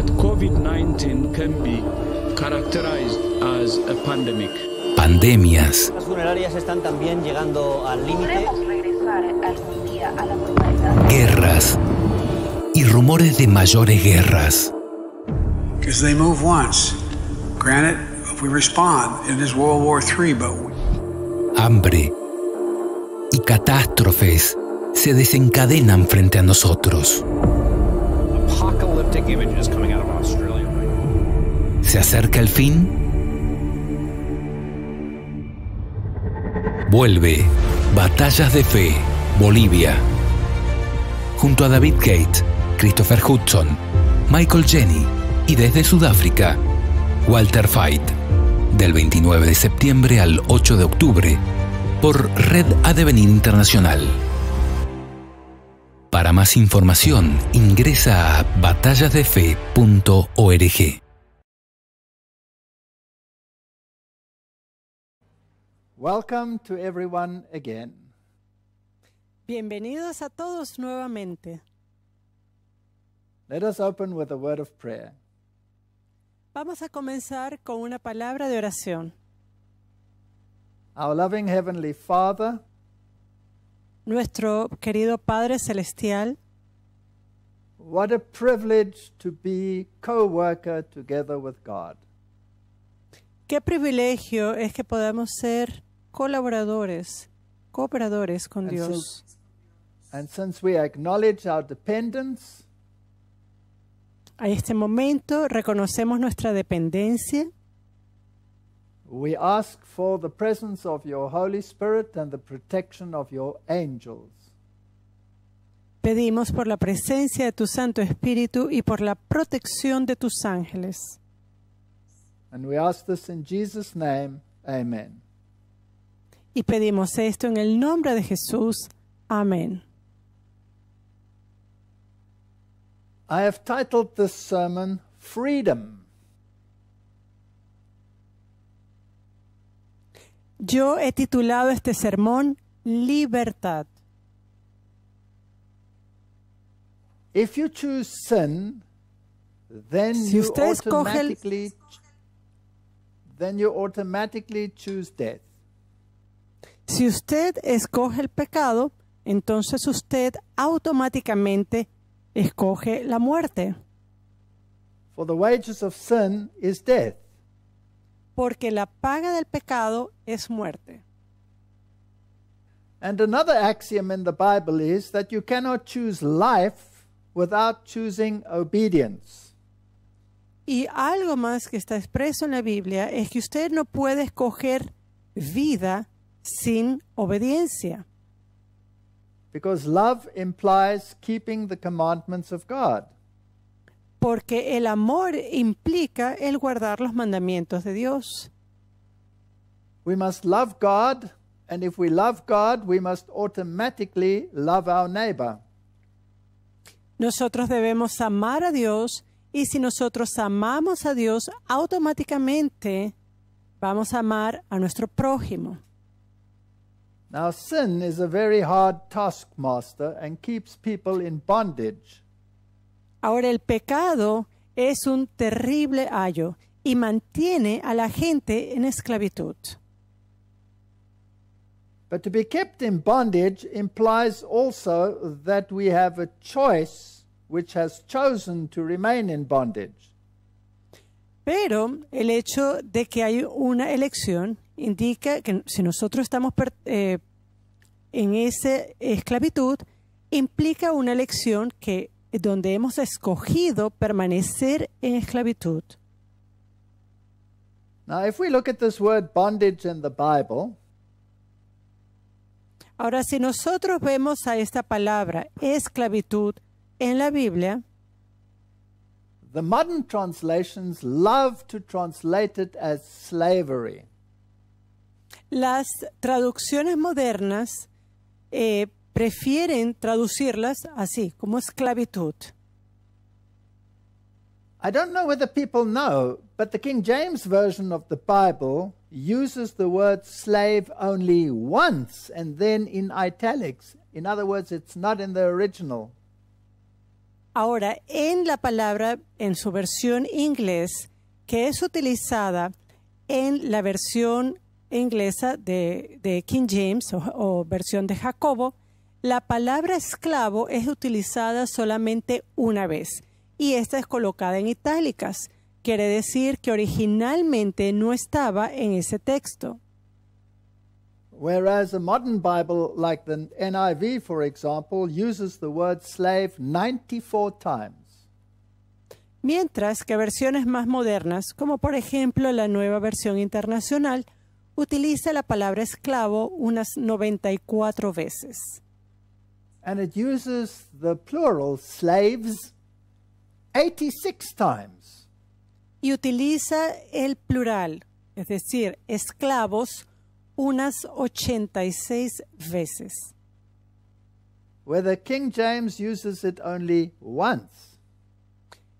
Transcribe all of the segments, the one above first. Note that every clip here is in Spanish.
that COVID-19 can be characterized as a pandemic. Pandemias. Las funerarias están también llegando al límite. Guerras y rumores de mayores guerras. Because they move once. Granted, if we respond, it is World War III, but hambre y catástrofes se desencadenan frente a nosotros. ¿Se acerca el fin? Vuelve. Batallas de Fe. Bolivia. Junto a David Gate, Christopher Hudson, Michael Jenny y desde Sudáfrica, Walter Fight. Del 29 de septiembre al 8 de octubre por Red Adevenir Internacional. Para más información, ingresa a batallasdefe.org. Welcome to everyone again. Bienvenidos a todos nuevamente. Let us open with a word of prayer. Vamos a comenzar con una palabra de oración. Our loving heavenly Father, nuestro querido Padre celestial, what a privilege to be co-worker together with God. Qué privilegio es que podamos ser colaboradores, cooperadores con Dios. and since we acknowledge our dependence, a este momento reconocemos nuestra dependencia. We ask for the presence of your Holy Spirit and the protection of your angels. Pedimos por la presencia de tu Santo Espíritu y por la protección de tus ángeles. And we ask this in Jesus name. Amen. Y pedimos esto en el nombre de Jesús. Amén. I have titled this sermon Freedom. Yo he titulado este sermón Libertad. If you choose sin, then si you automatically, el... then you automatically choose death. Si usted escoge el pecado, entonces usted automáticamente escoge la muerte. For the wages of sin is death. Porque la paga del pecado es muerte. And another axiom in the Bible is that you cannot choose life without choosing obedience. Y algo más que está expreso en la Biblia es que usted no puede escoger vida sin obediencia. Because love implies keeping the commandments of God. Porque el amor implica el guardar los mandamientos de Dios. We must love God, and if we love God, we must automatically love our neighbor. Nosotros debemos amar a Dios y si nosotros amamos a Dios, automáticamente vamos a amar a nuestro prójimo. Now, sin is a very hard taskmaster and keeps people in bondage. Ahora, el pecado es un terrible ayo y mantiene a la gente en esclavitud. But to be kept in bondage implies also that we have a choice which has chosen to remain in bondage. Pero el hecho de que hay una elección indica que si nosotros estamos eh, en esa esclavitud, implica una elección que donde hemos escogido permanecer en esclavitud. Now, if we look at this word bondage in the Bible, Ahora, si nosotros vemos a esta palabra esclavitud en la Biblia, the modern translations love to translate it as slavery. Las traducciones modernas eh, prefieren traducirlas así, como esclavitud. I don't know whether people know, but the King James version of the Bible uses the word slave only once and then in italics. In other words, it's not in the original. Ahora, en la palabra, en su versión inglés, que es utilizada en la versión inglesa de, King James o, versión de Jacobo, la palabra esclavo es utilizada solamente una vez y esta es colocada en itálicas. Quiere decir que originalmente no estaba en ese texto. Mientras que versiones más modernas, como por ejemplo la nueva versión internacional, utiliza la palabra esclavo unas 94 veces. And it uses the plural slaves 86 times. Y utiliza el plural, es decir, esclavos unas 86 veces. seis King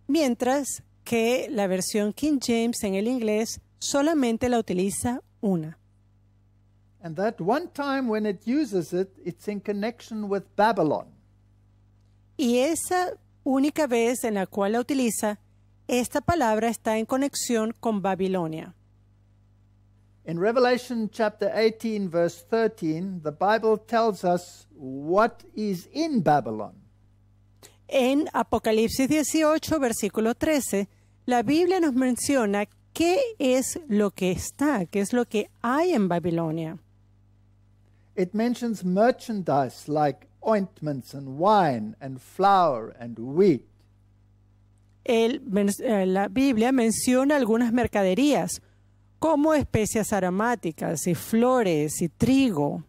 Mientras que la versión King James en el inglés solamente la utiliza una. And that one time when it uses it, it's in connection with Babylon. Y esa única vez en la cual la utiliza, esta palabra está en conexión con Babilonia. In Revelation chapter 18 verse 13, the Bible tells us what is in Babylon. En Apocalipsis 18 versículo 13, la Biblia nos menciona qué es lo que está, qué es lo que hay en Babilonia. It mentions merchandise like ointments and wine and flour and wheat. El, eh, la Biblia menciona algunas mercaderías como especias aromáticas y flores y trigo.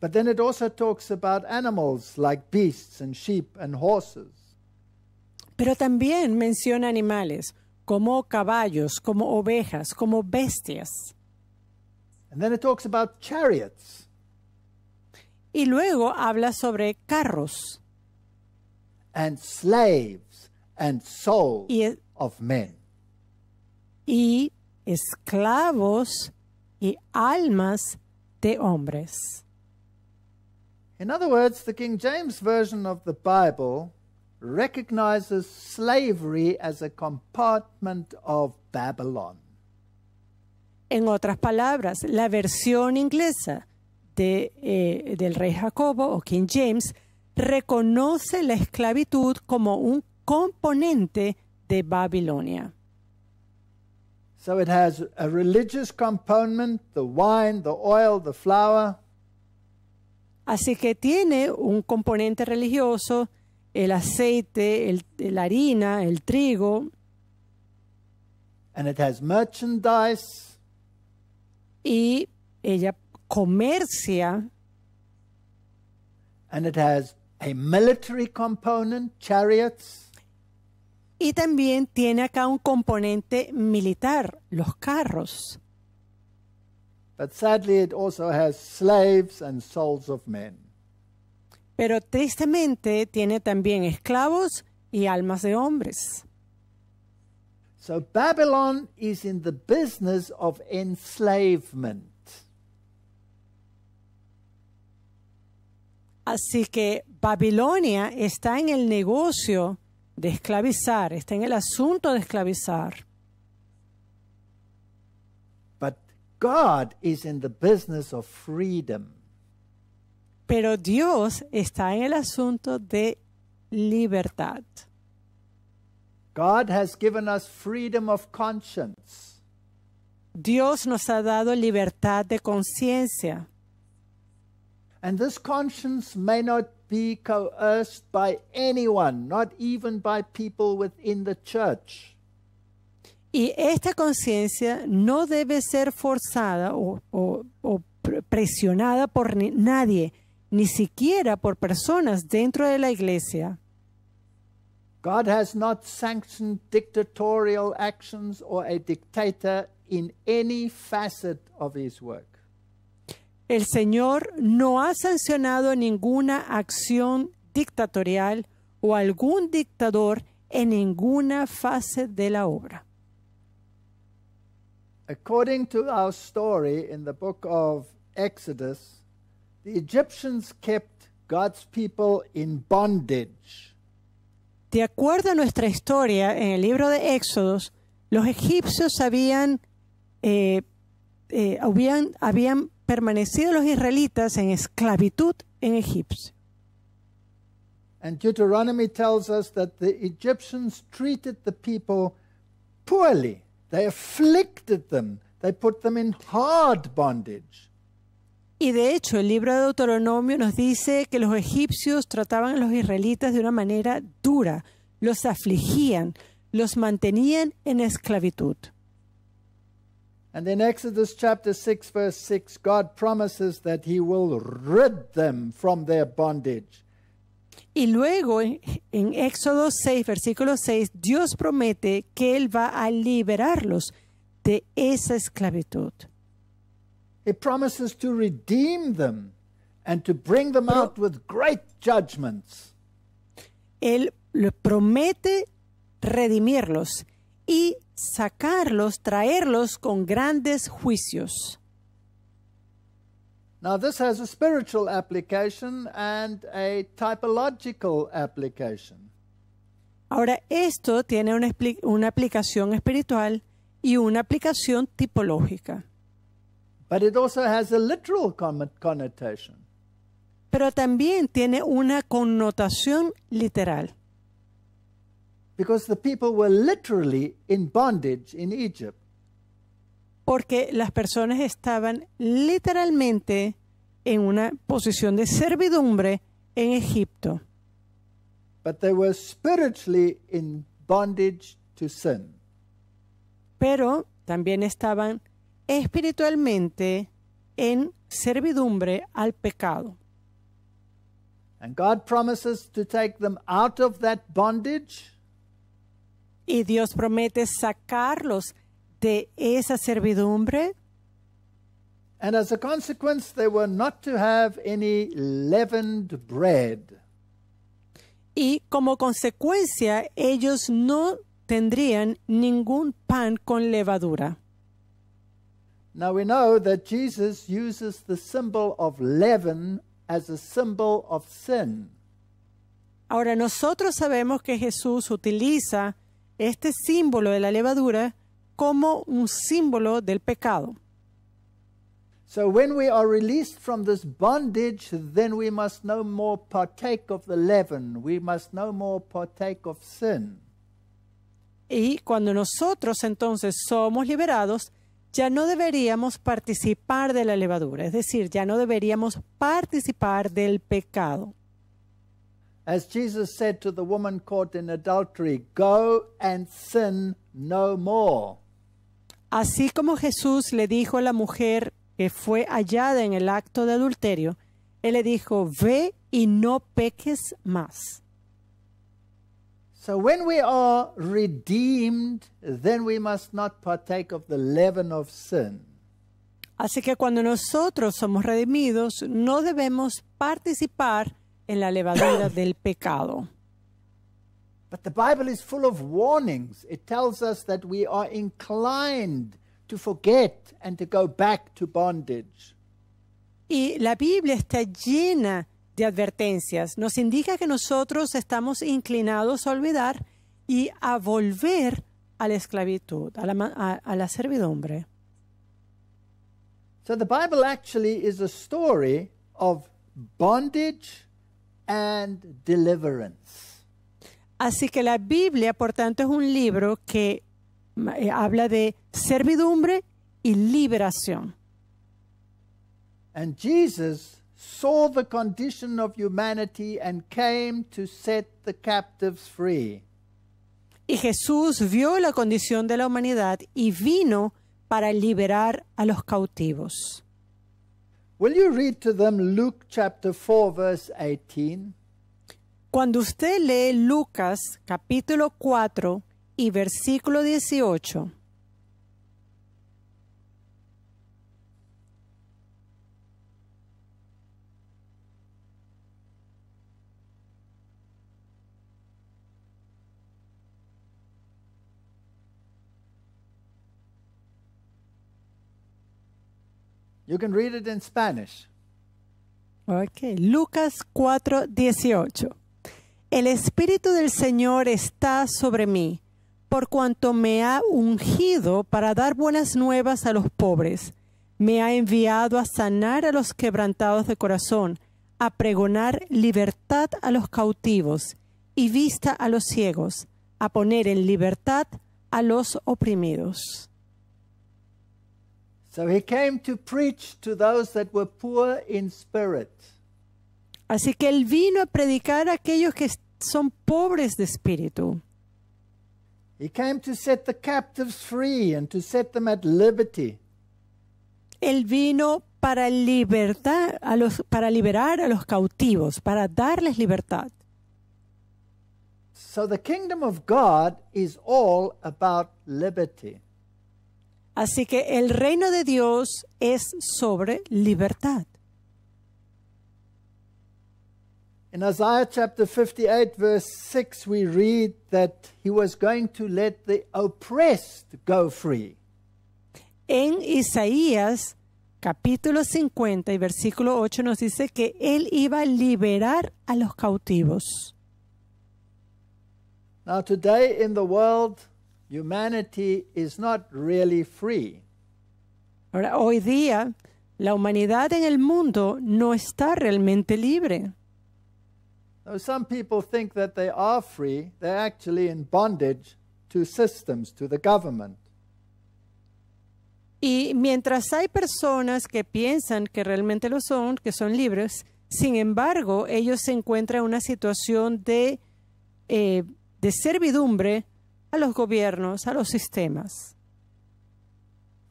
But then it also talks about animals like beasts and sheep and horses. Pero también menciona animales como caballos, como ovejas, como bestias. And then it talks about chariots. Y luego habla sobre carros. And slaves and souls y, of men. Y esclavos y almas de hombres. In other words, the King James version of the Bible recognizes slavery as a of Babylon. En otras palabras, la versión inglesa de, eh, del rey Jacobo o King James reconoce la esclavitud como un componente de Babilonia. Así que tiene un componente religioso, el aceite, el, la harina, el trigo. And it has merchandise. Y ella comercia. And it has a military component, chariots. Y también tiene acá un componente militar, los carros. But sadly it also has slaves and souls of men pero tristemente tiene también esclavos y almas de hombres. So Babylon is in the business of enslavement. Así que Babilonia está en el negocio de esclavizar, está en el asunto de esclavizar. But God is in the business of freedom. Pero Dios está en el asunto de libertad. Dios nos ha dado libertad de conciencia. And this conscience may not be coerced by anyone, not even by people within the church. Y esta conciencia no debe ser forzada o presionada por nadie, ni siquiera por personas dentro de la iglesia. God has not sanctioned dictatorial actions or a dictator in any facet of his work. El Señor no ha sancionado ninguna acción dictatorial o algún dictador en ninguna fase de la obra. According to our story in the book of Exodus, The Egyptians kept God's people in bondage. De acuerdo a nuestra historia en el libro de Éxodos, los egipcios habían, eh, eh, habían, habían permanecido los israelitas en esclavitud en Egipto. And Deuteronomy tells us that the Egyptians treated the people poorly. They afflicted them. They put them in hard bondage. Y de hecho, el libro de Deuteronomio nos dice que los egipcios trataban a los israelitas de una manera dura, los afligían, los mantenían en esclavitud. Y luego en Éxodo 6 versículo 6, Dios promete que él va a liberarlos de esa esclavitud. He promises to redeem them and to bring them Pero out with great judgments. Él le promete redimirlos y sacarlos, traerlos con grandes juicios. Now, this has a spiritual application and a typological application. Ahora, esto tiene una, una aplicación espiritual y una aplicación tipológica. Pero también tiene una connotación literal. Porque las personas estaban literalmente en una posición de servidumbre en Egipto. But they were spiritually in bondage to sin. Pero también estaban espiritualmente en servidumbre al pecado. And God promises to take them out of that bondage. Y Dios promete sacarlos de esa servidumbre. And as a consequence, they were not to have any leavened bread. Y como consecuencia, ellos no tendrían ningún pan con levadura. Now we know that Jesus uses the symbol of leaven as a symbol of sin. Ahora nosotros sabemos que Jesús utiliza este símbolo de la levadura como un símbolo del pecado. So when we are released from this bondage, then we must no more partake of the leaven. We must no more partake of sin. Y cuando nosotros entonces somos liberados, ya no deberíamos participar de la levadura, es decir, ya no deberíamos participar del pecado. go and sin no more. Así como Jesús le dijo a la mujer que fue hallada en el acto de adulterio, él le dijo, ve y no peques más. So when we are redeemed, then we must not partake of the leaven of sin. Así que cuando nosotros somos redimidos, no debemos participar en la levadura del pecado. But the Bible is full of warnings. It tells us that we are inclined to forget and to go back to bondage. Y la Biblia está llena de de advertencias nos indica que nosotros estamos inclinados a olvidar y a volver a la esclavitud, a la, servidumbre. So Así que la Biblia, por tanto, es un libro que eh, habla de servidumbre y liberación. And Jesus saw the condition of humanity and came to set the captives free. Y Jesús vio la condición de la humanidad y vino para liberar a los cautivos. Will you read to them Luke chapter 4 verse 18? Cuando usted lee Lucas capítulo 4 y versículo 18. You can read it in Spanish. Lucas 4, El Espíritu del Señor está sobre mí, por cuanto me ha ungido para dar buenas nuevas a los pobres. Me ha enviado a sanar a los quebrantados de corazón, a pregonar libertad a los cautivos y vista a los ciegos, a poner en libertad a los oprimidos. So he came to preach to those that were poor in spirit. Así que él vino a predicar a aquellos que son pobres de espíritu. He came to set the captives free and to set them at liberty. Él vino para libertar a los para liberar a los cautivos, para darles libertad. So the kingdom of God is all about liberty. Así que el reino de Dios es sobre libertad. In Isaiah chapter 58, verse 6, we read that he was going to let the oppressed go free. En Isaías capítulo 50 y versículo 8 nos dice que él iba a liberar a los cautivos. Now today in the world Humanity is not really free. Ahora, hoy día, la humanidad en el mundo no está realmente libre. some people think that they are free, actually in bondage to systems, to the government. Y mientras hay personas que piensan que realmente lo son, que son libres, sin embargo, ellos se encuentran en una situación de, eh, de servidumbre a los gobiernos, a los sistemas.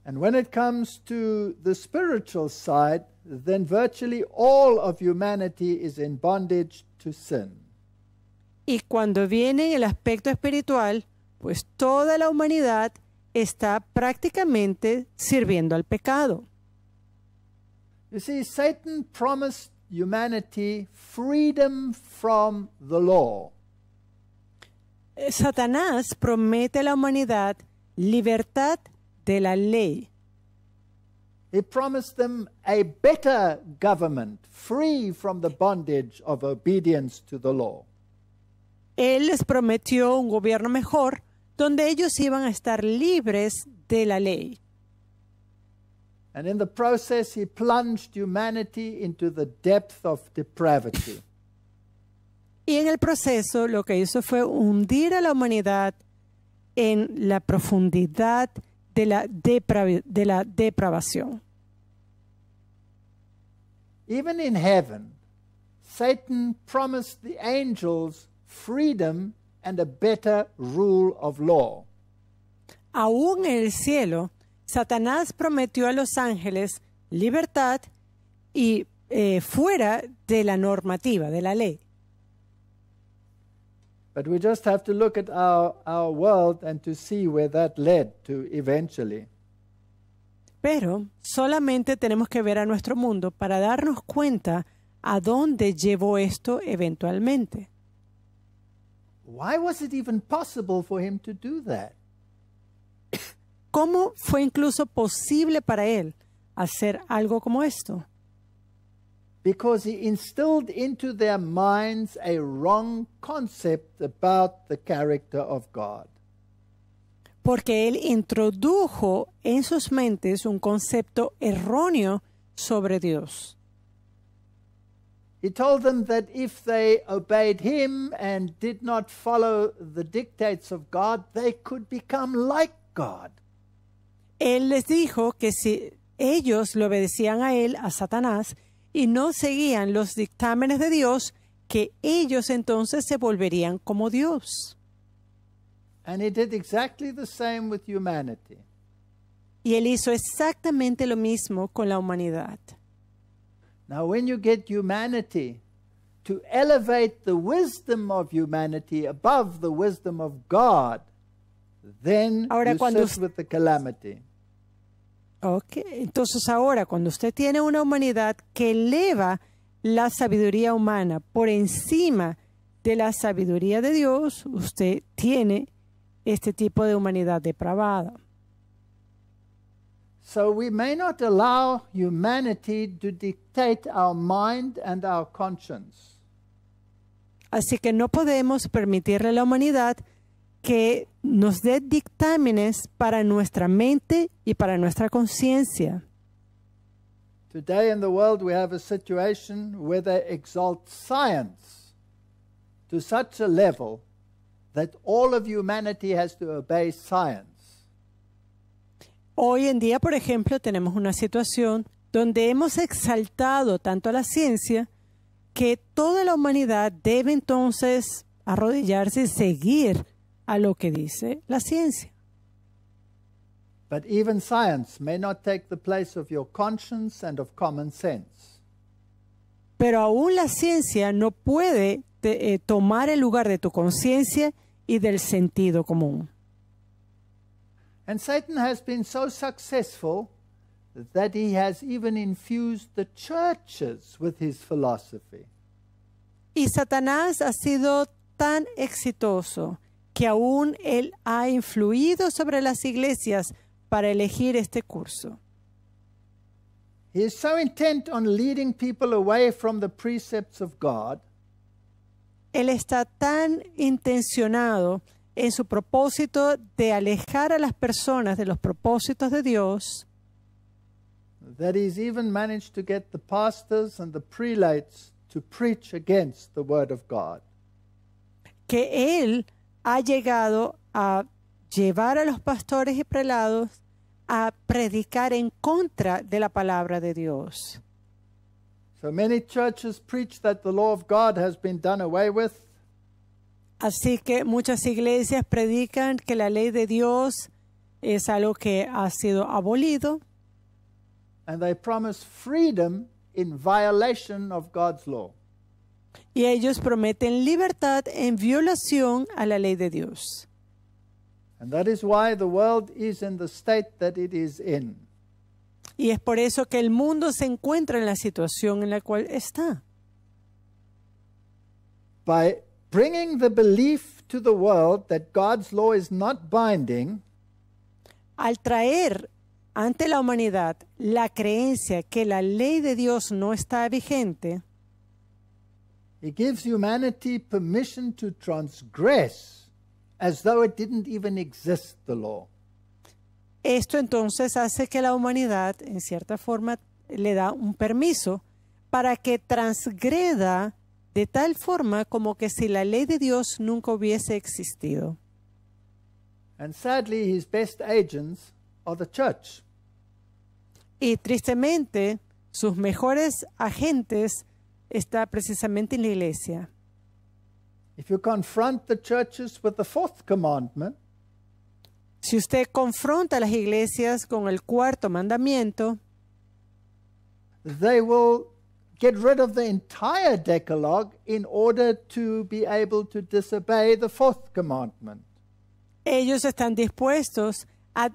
And when it comes to the spiritual side, then virtually all of humanity is in bondage to sin. Y cuando viene el aspecto espiritual, pues toda la humanidad está prácticamente sirviendo al pecado. You see, Satan promised humanity freedom from the law. Satanás promete a la humanidad libertad de la ley. He promised them a better government, free from the bondage of obedience to the law. Él les prometió un gobierno mejor, donde ellos iban a estar libres de la ley. And in the process he plunged humanity into the depth of depravity. Y en el proceso lo que hizo fue hundir a la humanidad en la profundidad de la, depravación. Even in heaven, Satan promised the angels freedom and a better rule of law. Aún en el cielo, Satanás prometió a los ángeles libertad y eh, fuera de la normativa, de la ley. But we just have to look at our, world and to see where that led to eventually. Pero solamente tenemos que ver a nuestro mundo para darnos cuenta a dónde llevó esto eventualmente. Why was it even possible for him to do that? ¿Cómo fue incluso posible para él hacer algo como esto? because he instilled into their minds a wrong concept about the character of God. Porque él introdujo en sus mentes un concepto erróneo sobre Dios. He told them that if they obeyed him and did not follow the dictates of God, they could become like God. Él les dijo que si ellos le obedecían a él, a Satanás, y no seguían los dictámenes de Dios, que ellos entonces se volverían como Dios. And he did exactly the same with humanity. Y él hizo exactamente lo mismo con la humanidad. Now when you get humanity to elevate the wisdom of humanity above the wisdom of God, then Ahora, you cuando sit with the calamity. Ok, entonces ahora cuando usted tiene una humanidad que eleva la sabiduría humana por encima de la sabiduría de Dios, usted tiene este tipo de humanidad depravada. So we may not allow humanity to dictate our mind and our conscience. Así que no podemos permitirle a la humanidad que nos dé dictámenes para nuestra mente y para nuestra conciencia. Hoy en día, por ejemplo, tenemos una situación donde hemos exaltado tanto a la ciencia que toda la humanidad debe entonces arrodillarse y seguir a lo que dice la ciencia. But even science may not take the place of your conscience and of common sense. Pero aún la ciencia no puede te, eh, tomar el lugar de tu conciencia y del sentido común. And Satan has been so successful that he has even infused the churches with his philosophy. Y Satanás ha sido tan exitoso que aún él ha influido sobre las iglesias para elegir este curso. He is so intent on leading people away from the precepts of God. Él está tan intencionado en su propósito de alejar a las personas de los propósitos de Dios that he's even managed to get the pastors and the prelates to preach against the word of God. Que él ha llegado a llevar a los pastores y prelados a predicar en contra de la palabra de Dios. So many churches preach that the law of God has been done away with. Así que muchas iglesias predican que la ley de Dios es algo que ha sido abolido. And they promise freedom in violation of God's law y ellos prometen libertad en violación a la ley de Dios. Y es por eso que el mundo se encuentra en la situación en la cual está. al traer ante la humanidad la creencia que la ley de Dios no está vigente, esto entonces hace que la humanidad, en cierta forma, le da un permiso para que transgreda de tal forma como que si la ley de Dios nunca hubiese existido. Y tristemente, sus mejores agentes está precisamente en la iglesia. si usted confronta a las iglesias con el cuarto mandamiento, they will get rid of the entire in order to be able Ellos están dispuestos a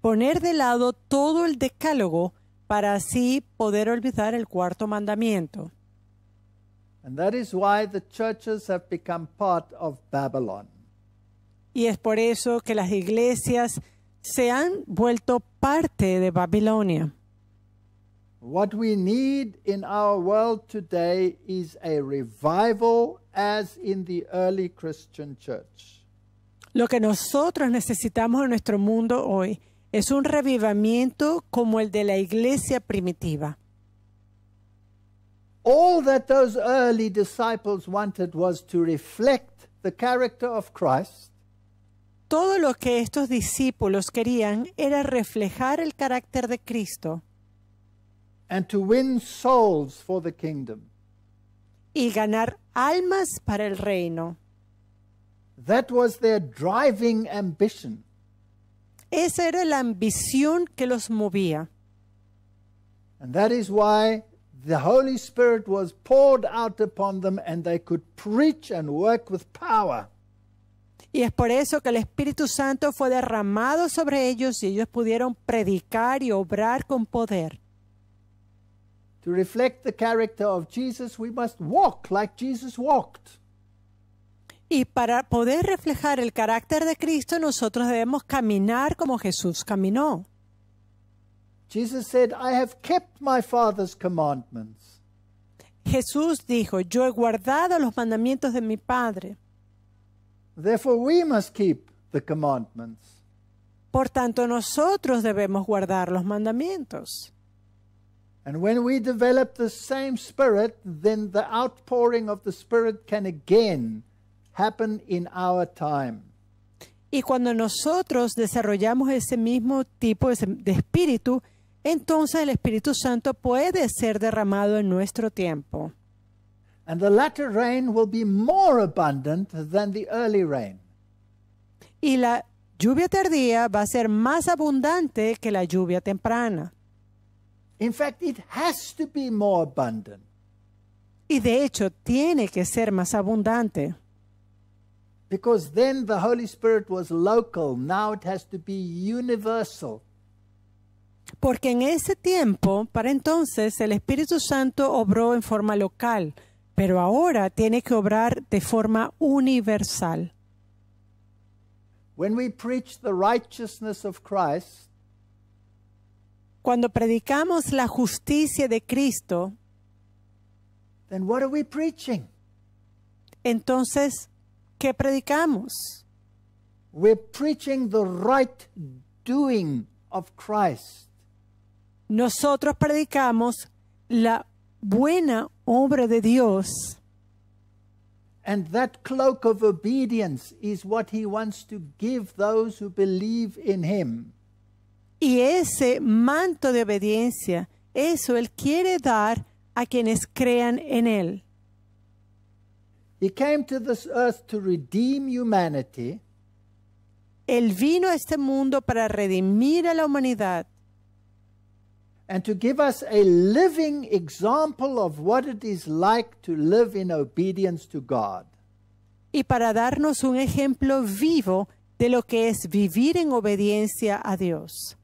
poner de lado todo el decálogo para así poder olvidar el cuarto mandamiento. And that is why the churches have become part of Babylon. Y es por eso que las iglesias se han vuelto parte de Babilonia. What we need in our world today is a revival as in the early Christian church. Lo que nosotros necesitamos en nuestro mundo hoy es un revivamiento como el de la iglesia primitiva. All that those early disciples wanted was to reflect the character of Christ. Todo lo que estos discípulos querían era reflejar el carácter de Cristo. And to win souls for the kingdom. Y ganar almas para el reino. That was their driving ambition. Esa era la ambición que los movía. And that is why the Holy Spirit was poured out upon them and they could preach and work with power. Y es por eso que el Espíritu Santo fue derramado sobre ellos y ellos pudieron predicar y obrar con poder. To reflect the character of Jesus, we must walk like Jesus walked. Y para poder reflejar el carácter de Cristo, nosotros debemos caminar como Jesús caminó. Jesus said, I have kept my Father's commandments. Jesús dijo, yo he guardado los mandamientos de mi Padre. Therefore we must keep the commandments. Por tanto, nosotros debemos guardar los mandamientos. And when we develop the same spirit, then the outpouring of the spirit can again happen in our time. Y cuando nosotros desarrollamos ese mismo tipo de espíritu, entonces el Espíritu Santo puede ser derramado en nuestro tiempo. And the latter rain will be more abundant than the early rain. Y la lluvia tardía va a ser más abundante que la lluvia temprana. In fact, it has to be more abundant. Y de hecho tiene que ser más abundante. Because then the Holy Spirit was local, now it has to be universal. Porque en ese tiempo, para entonces, el Espíritu Santo obró en forma local, pero ahora tiene que obrar de forma universal. When we preach the righteousness of Christ, cuando predicamos la justicia de Cristo, then what are we preaching? Entonces, ¿qué predicamos? We're preaching the right doing of Christ. Nosotros predicamos la buena obra de Dios. Y ese manto de obediencia, eso él quiere dar a quienes crean en él. Él vino a este mundo para redimir a la humanidad. and to give us a living example of what it is like to live in obedience to God. Y para darnos un ejemplo vivo de lo que es vivir en obediencia a Dios.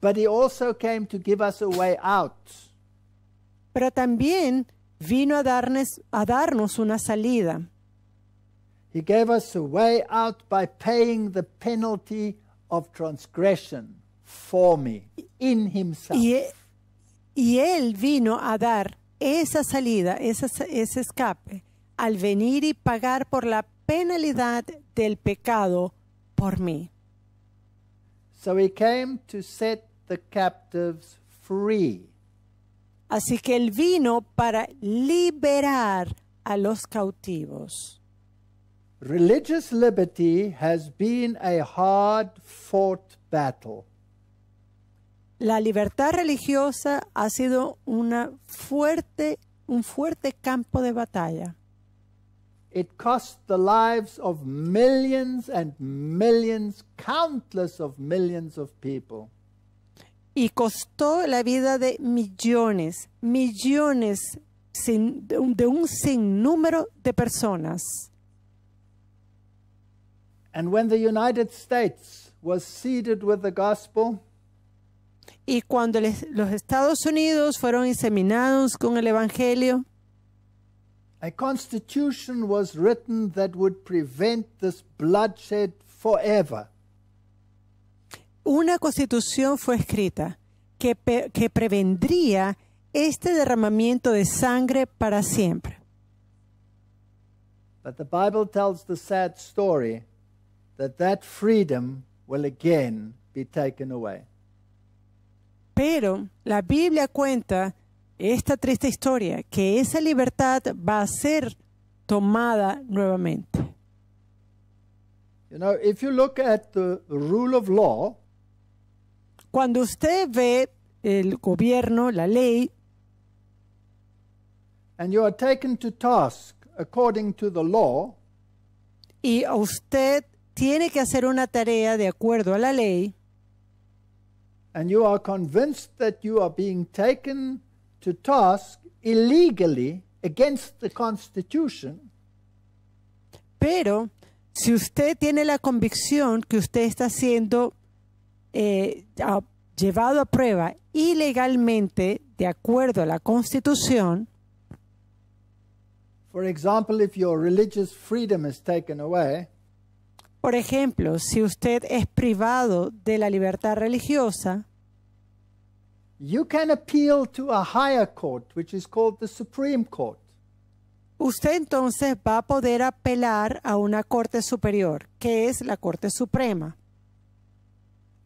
But he also came to give us a way out. Pero también vino a darnos, a darnos una salida. He gave us a way out by paying the penalty of transgression. for me, in himself. Y, Él vino a dar esa salida, ese escape, al venir y pagar por la penalidad del pecado por mí. So he came to set the captives free. Así que él vino para liberar a los cautivos. Religious liberty has been a hard fought battle la libertad religiosa ha sido una fuerte, un fuerte campo de batalla. It cost the lives of millions and millions, countless of millions of people. Y costó la vida de millones, millones de, un, de de personas. And when the United States was seeded with the gospel, y cuando los Estados Unidos fueron inseminados con el Evangelio, a constitution was written that would prevent this bloodshed forever. Una constitución fue escrita que, que prevendría este derramamiento de sangre para siempre. But the Bible tells the sad story that that freedom will again be taken away. Pero la Biblia cuenta esta triste historia, que esa libertad va a ser tomada nuevamente. cuando usted ve el gobierno, la ley, and you y usted tiene que hacer una tarea de acuerdo a la ley, and you are convinced that you are being taken to task illegally against the Constitution. Pero si usted tiene la convicción que usted está siendo eh, a, llevado a prueba ilegalmente de acuerdo a la Constitución, For example, if your religious freedom is taken away, Por ejemplo, si usted es privado de la libertad religiosa, You can appeal to a higher court, which is called the Supreme Court. Usted entonces va a poder apelar a una corte superior, que es la Corte Suprema.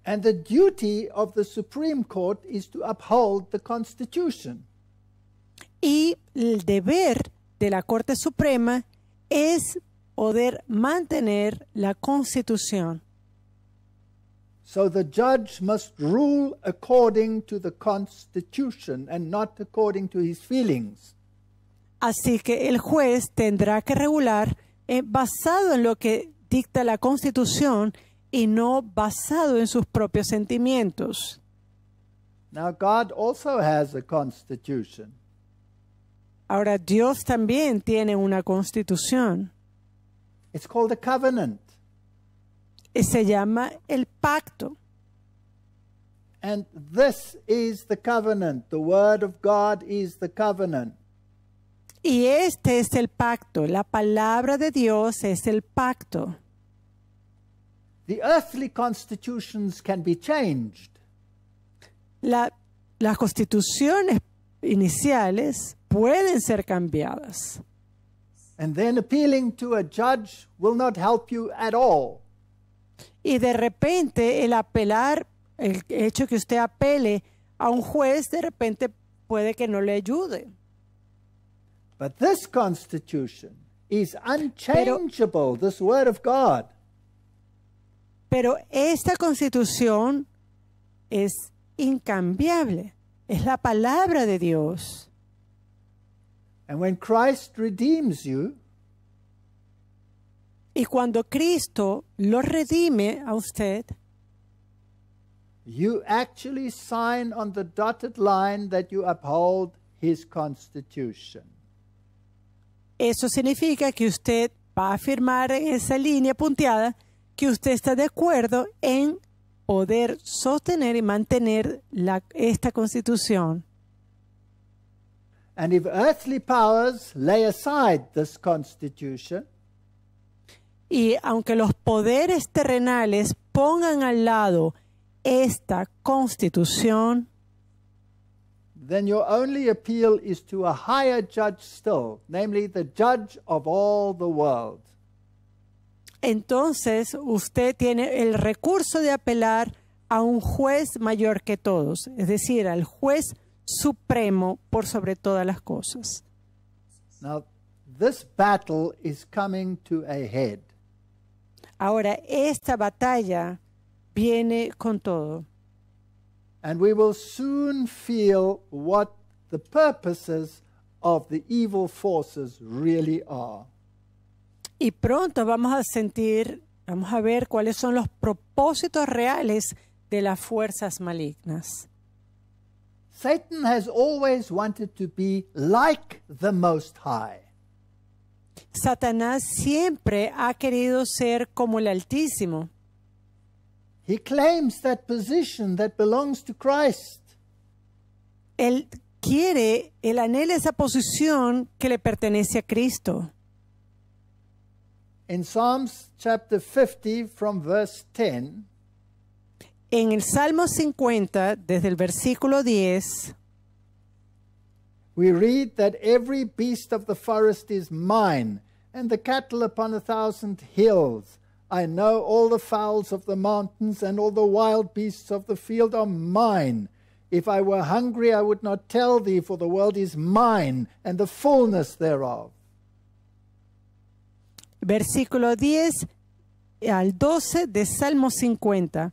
And the duty of the Supreme Court is to uphold the Constitution. Y el deber de la Corte Suprema es poder mantener la constitución. Así que el juez tendrá que regular eh, basado en lo que dicta la constitución y no basado en sus propios sentimientos. Ahora Dios también tiene una constitución. It's called a covenant. Se llama el pacto. And this is the covenant. The word of God is the covenant. Y este es el pacto. La palabra de Dios es el pacto. The earthly constitutions can be changed. La, las constituciones iniciales pueden ser cambiadas. Y de repente el apelar, el hecho que usted apele a un juez, de repente puede que no le ayude. Pero esta constitución es incambiable, es la palabra de Dios y cuando Cristo lo redime a usted, you actually sign on the dotted line that you uphold his constitution. Eso significa que usted va a firmar en esa línea punteada que usted está de acuerdo en poder sostener y mantener esta constitución. And if earthly powers lay aside this constitution, y aunque los poderes terrenales pongan al lado esta constitución, then your only appeal is to a higher judge still, namely the judge of all the world. Entonces usted tiene el recurso de apelar a un juez mayor que todos, es decir, al juez supremo por sobre todas las cosas. Ahora, esta batalla viene con todo. Y pronto vamos a sentir, vamos a ver cuáles son los propósitos reales de las fuerzas malignas. Satan has always wanted to be like the Most High. Satanás siempre ha querido ser como el Altísimo. He claims that position that belongs to Christ. Él quiere, él anhela esa posición que le pertenece a Cristo. In Psalms chapter 50 from verse 10 En el Salmo 50, desde el versículo 10, we read that every beast of the forest is mine, and the cattle upon a thousand hills. I know all the fowls of the mountains and all the wild beasts of the field are mine. If I were hungry, I would not tell thee, for the world is mine and the fullness thereof. Versículo 10 al 12 de Salmo 50.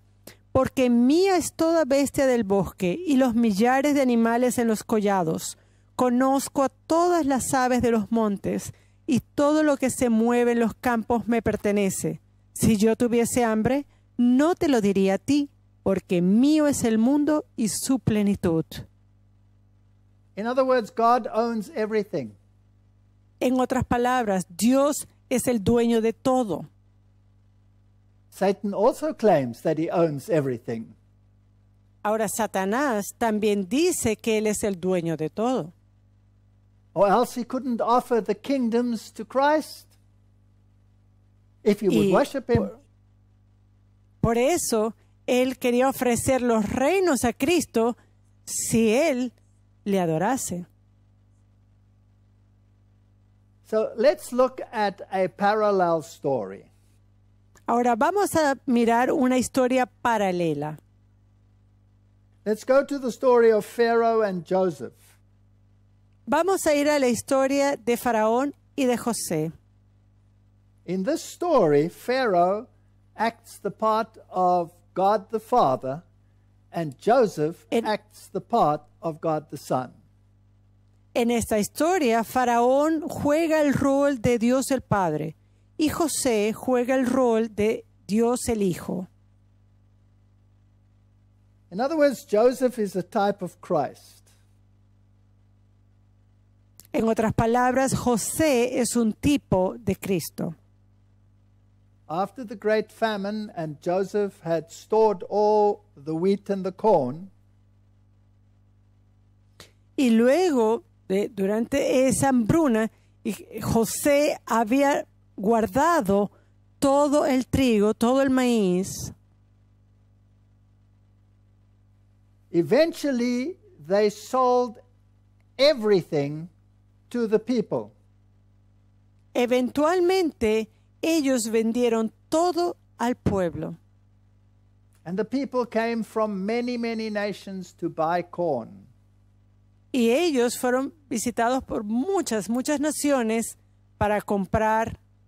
porque mía es toda bestia del bosque y los millares de animales en los collados. Conozco a todas las aves de los montes, y todo lo que se mueve en los campos me pertenece. Si yo tuviese hambre, no te lo diría a ti, porque mío es el mundo y su plenitud. En otras palabras, Dios es el dueño de todo. Satan also claims that he owns everything. Ahora Satanás también dice que él es el dueño de todo. Or else he couldn't offer the kingdoms to Christ if you would worship him. por eso él quería ofrecer los reinos a Cristo si él le adorase. So let's look at a parallel story. Ahora vamos a mirar una historia paralela. Let's go to the story of Pharaoh and Joseph. Vamos a ir a la historia de Faraón y de José. In this story, Pharaoh acts the part of God the Father and Joseph en, acts the part of God the Son. En esta historia, Faraón juega el rol de Dios el Padre y José juega el rol de Dios el Hijo. In other words, Joseph is a type of Christ. En otras palabras, José es un tipo de Cristo. After the great famine and Joseph had stored all the wheat and the corn. Y luego, durante esa hambruna, José había guardado todo el trigo, todo el maíz. Eventually they sold everything to the people. Eventualmente ellos vendieron todo al pueblo. And the people came from many, many nations to buy corn. Y ellos fueron visitados por muchas, muchas naciones para comprar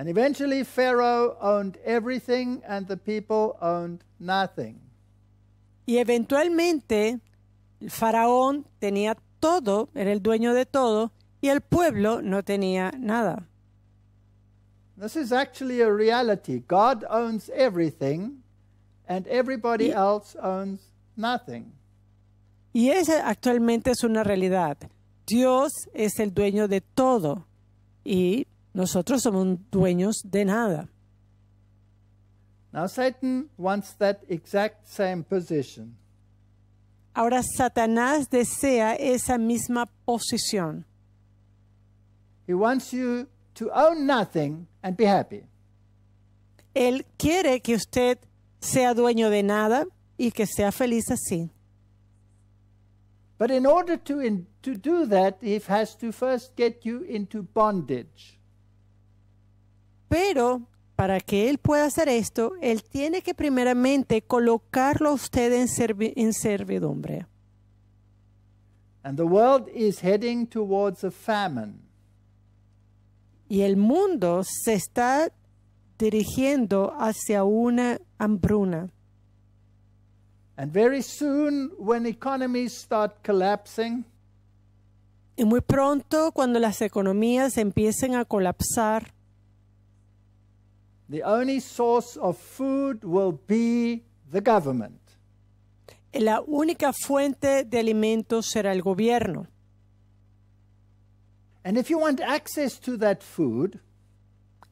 And eventually, Pharaoh owned everything and the people owned nothing. Y eventualmente, el faraón tenía todo, era el dueño de todo, y el pueblo no tenía nada. This is actually a reality. God owns everything and everybody else owns nothing. Y esa actualmente es una realidad. Dios es el dueño de todo y nosotros somos dueños de nada. Now Satan Ahora Satanás desea esa misma posición. Él quiere que usted sea dueño de nada y que sea feliz así. Pero in order to, in, to do that, he has to first get you into bondage. Pero para que Él pueda hacer esto, Él tiene que primeramente colocarlo a usted en, servidumbre. Y el mundo se está dirigiendo hacia una hambruna. y muy pronto, cuando las economías empiecen a colapsar, The only source of food will be the government. La única fuente de alimentos será el gobierno. And if you want access to that food,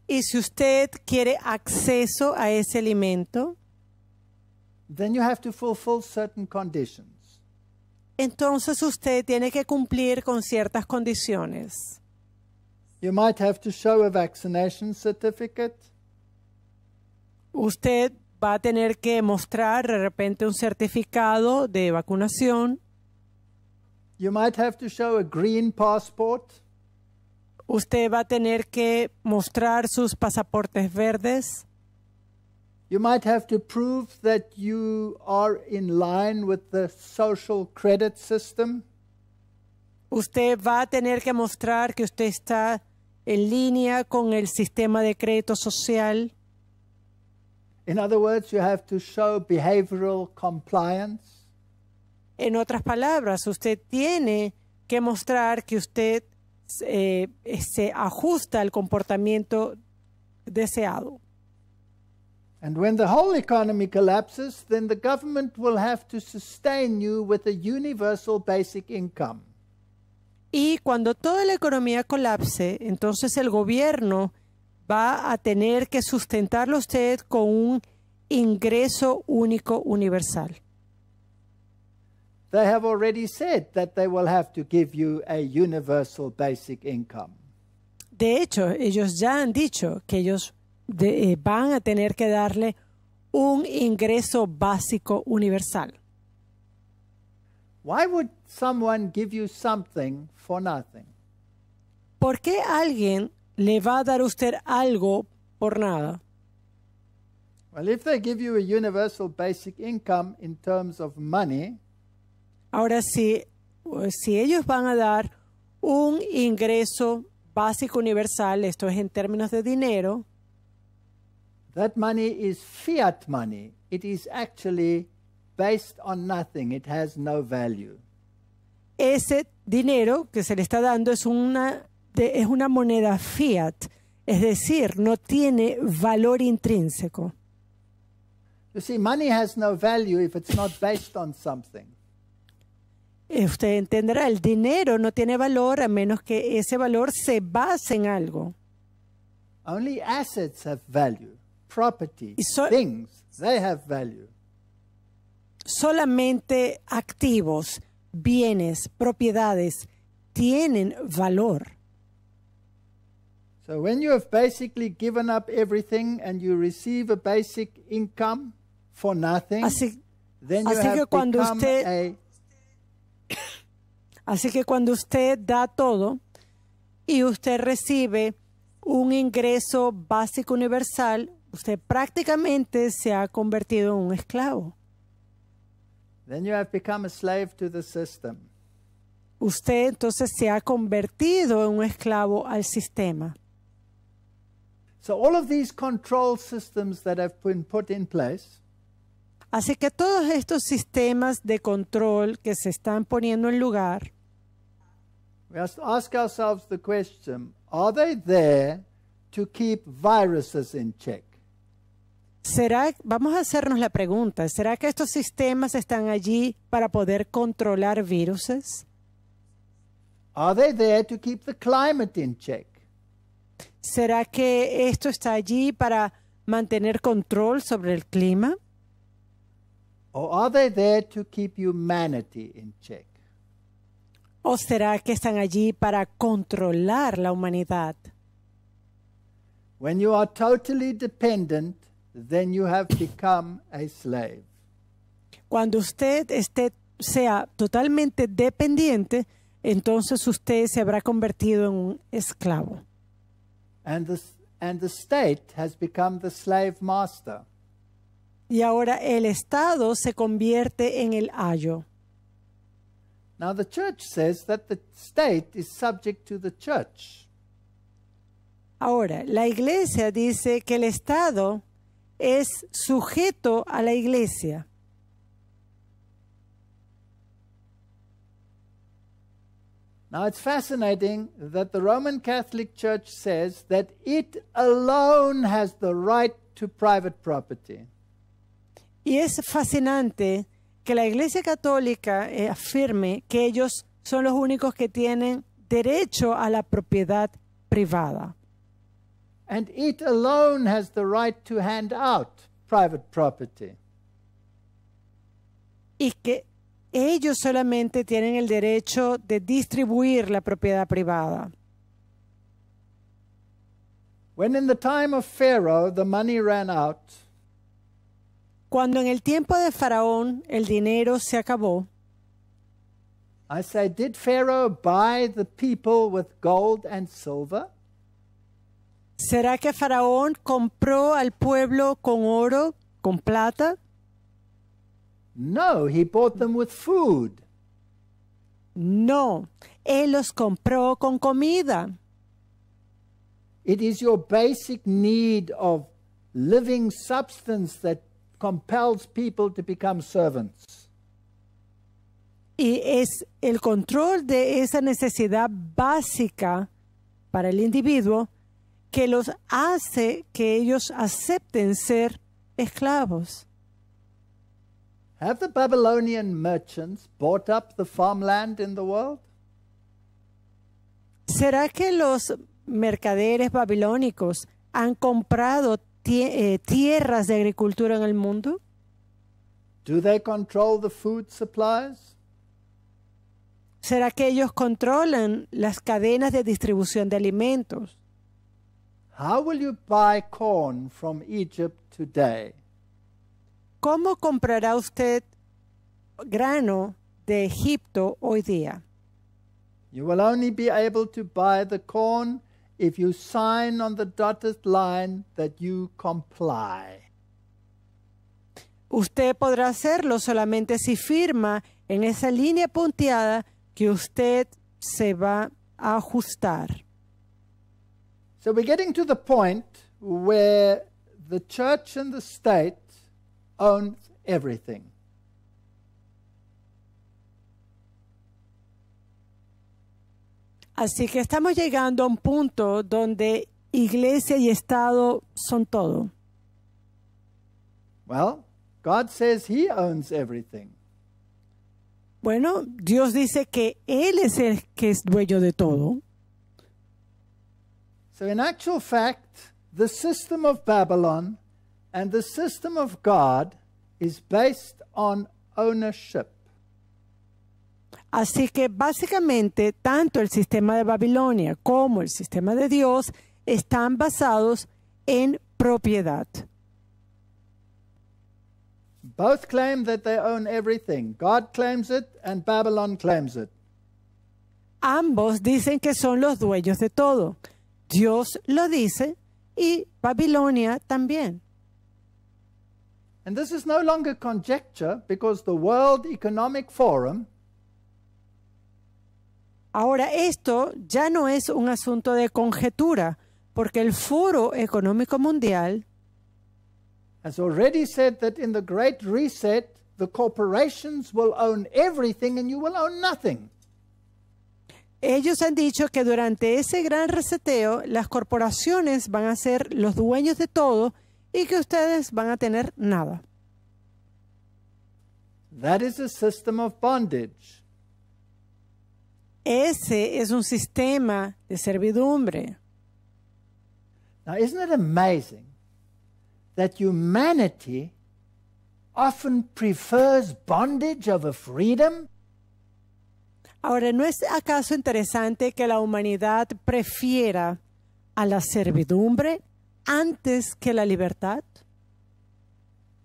y si usted quiere acceso a ese alimento, then you have to fulfill certain conditions. Entonces usted tiene que cumplir con ciertas condiciones. You might have to show a vaccination certificate. usted va a tener que mostrar de repente un certificado de vacunación. You might have to show a green passport. Usted va a tener que mostrar sus pasaportes verdes. You might have to prove that you are in line with the social credit system. Usted va a tener que mostrar que usted está en línea con el sistema de crédito social. In other words, you have to show behavioral compliance. En otras palabras, usted tiene que mostrar que usted eh, se ajusta al comportamiento deseado. And when the whole economy collapses, then the government will have to sustain you with a universal basic income. Y cuando toda la economía colapse, entonces el gobierno va a tener que sustentarlo usted con un ingreso único universal. De hecho, ellos ya han dicho que ellos eh, van a tener que darle un ingreso básico universal. ¿Por qué alguien le va a dar usted algo por nada. ahora si, si ellos van a dar un ingreso básico universal, esto es en términos de dinero, Ese dinero que se le está dando es una es una moneda fiat, es decir, no tiene valor intrínseco. Usted entenderá, el dinero no tiene valor a menos que ese valor se base en algo. Only Solamente activos, bienes, propiedades tienen valor. So when you have basically given up everything and you receive a basic income for nothing, así, then you así have que cuando usted a... así que cuando usted da todo y usted recibe un ingreso básico universal, usted prácticamente se ha convertido en un esclavo. Then you have become a slave to the system. Usted entonces se ha convertido en un esclavo al sistema. So all of these control systems that have been put in place Así que todos estos sistemas de control que se están poniendo en lugar We must ask ourselves the question, are they there to keep viruses in check? ¿Será, vamos a hacernos la pregunta, ¿será que estos sistemas están allí para poder controlar viruses? Are they there to keep the climate in check? ¿Será que esto está allí para mantener control sobre el clima? ¿O será que están allí para controlar la humanidad? Cuando usted esté, sea totalmente dependiente, entonces usted se habrá convertido en un esclavo. And the, and the state has become the slave master. Y ahora el Estado se convierte en el ayo. Now the church says that the state is subject to the church. Ahora, la iglesia dice que el Estado es sujeto a la iglesia. Now, it's fascinating that the Roman Catholic Church says that it alone has the right to private property. Y es fascinante que la Iglesia Católica eh, afirme que ellos son los únicos que tienen derecho a la propiedad privada. And it alone has the right to hand out private property. Y que ellos solamente tienen el derecho de distribuir la propiedad privada. cuando en el tiempo de Faraón el dinero se acabó, did ¿Será que Faraón compró al pueblo con oro, con plata? No, he bought them with food. No, él los compró con comida. It is your basic need of living substance that compels people to become servants. Y es el control de esa necesidad básica para el individuo que los hace que ellos acepten ser esclavos. Have the Babylonian merchants bought up the farmland in the world? ¿Será que los mercaderes babilónicos han comprado tie eh, tierras de agricultura en el mundo? Do they control the food supplies? ¿Será que ellos controlan las cadenas de distribución de alimentos? How will you buy corn from Egypt today? ¿Cómo comprará usted grano de Egipto hoy día? You will only be able to buy the corn if you sign on the dotted line that you comply. Usted podrá hacerlo solamente si firma en esa línea punteada que usted se va a ajustar. So we're getting to the point where the church and the state owns everything. Así que estamos llegando a un punto donde iglesia y Estado son todo. Well, God says he owns everything. Bueno, Dios dice que Él es el que es dueño de todo. So in actual fact, the system of Babylon and the system of God is based on ownership. Así que básicamente tanto el sistema de Babilonia como el sistema de Dios están basados en propiedad. Both claim that they own everything. God claims it and Babylon claims it. Ambos dicen que son los dueños de todo. Dios lo dice y Babilonia también. And this is no longer conjecture because the World Economic Forum Ahora esto ya no es un asunto de conjetura, porque el Foro Económico Mundial has already said that in the great reset the corporations will own everything and you will own nothing. Ellos han dicho que durante ese gran reseteo las corporaciones van a ser los dueños de todo y que ustedes van a tener nada. Ese es un sistema de servidumbre. isn't it amazing that humanity prefers bondage over freedom? Ahora, ¿no es acaso interesante que la humanidad prefiera a la servidumbre antes que la libertad?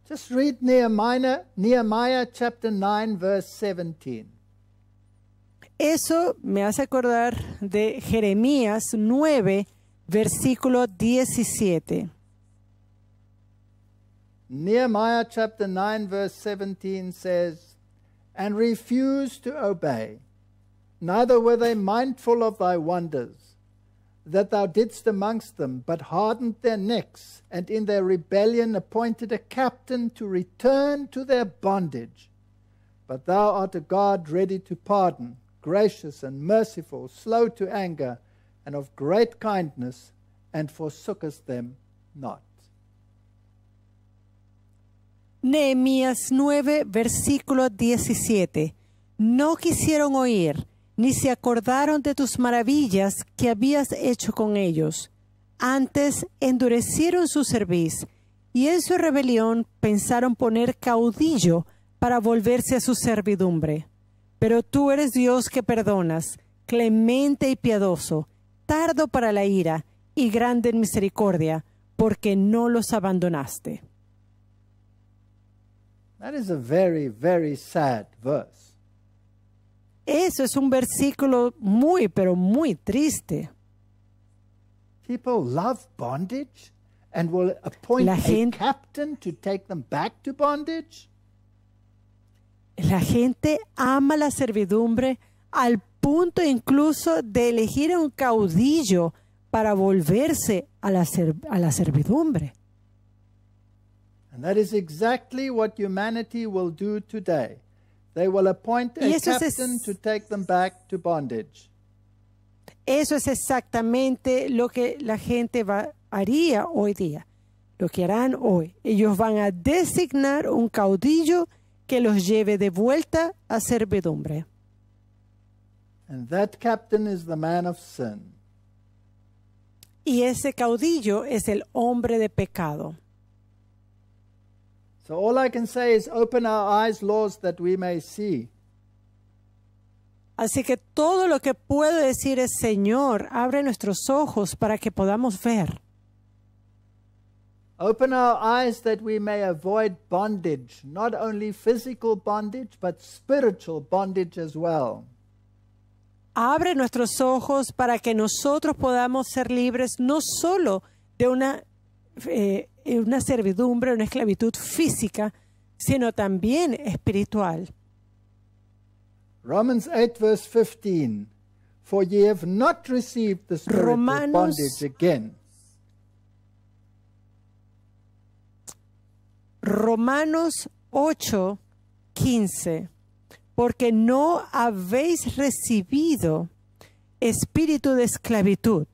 Just read Nehemiah, Nehemiah chapter 9 verse 17. Eso me hace acordar de Jeremías 9 versículo 17. Nehemiah chapter 9 verse 17 says, "And refused to obey, neither were they mindful of thy wonders." that thou didst amongst them, but hardened their necks, and in their rebellion appointed a captain to return to their bondage. But thou art a God ready to pardon, gracious and merciful, slow to anger, and of great kindness, and forsookest them not. Nehemías 9, versículo 17. No quisieron oír ni se acordaron de tus maravillas que habías hecho con ellos. Antes endurecieron su cerviz, y en su rebelión pensaron poner caudillo para volverse a su servidumbre. Pero tú eres Dios que perdonas, clemente y piadoso, tardo para la ira y grande en misericordia, porque no los abandonaste. Eso es un versículo muy, pero muy triste. la gente, ama la servidumbre al punto incluso de elegir un caudillo para volverse a la, a la servidumbre. And that is exactly what humanity will do today. They Eso es exactamente lo que la gente va, haría hoy día, lo que harán hoy. Ellos van a designar un caudillo que los lleve de vuelta a servidumbre. Y ese caudillo es el hombre de pecado. So all I can say is open our eyes, Lord, that we may see. Así que todo lo que puedo decir es, Señor, abre nuestros ojos para que podamos ver. Open our eyes that we may avoid bondage, not only physical bondage, but spiritual bondage as well. Abre nuestros ojos para que nosotros podamos ser libres no solo de una eh, Eh, una servidumbre, una esclavitud física, sino también espiritual. Romans 8 15 For ye have not received the spirit of bondage again. Romanos 8, 15. Porque no habéis recibido espíritu de esclavitud,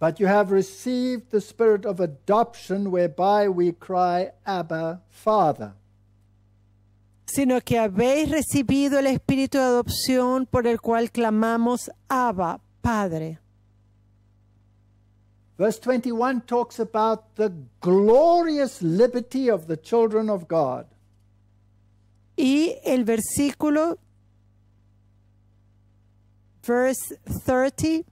But you have received the spirit of adoption whereby we cry, Abba, Father. Sino que habéis recibido el espíritu de adopción por el cual clamamos, Abba, Padre. Verse 21 talks about the glorious liberty of the children of God. Y el versículo, verse 30,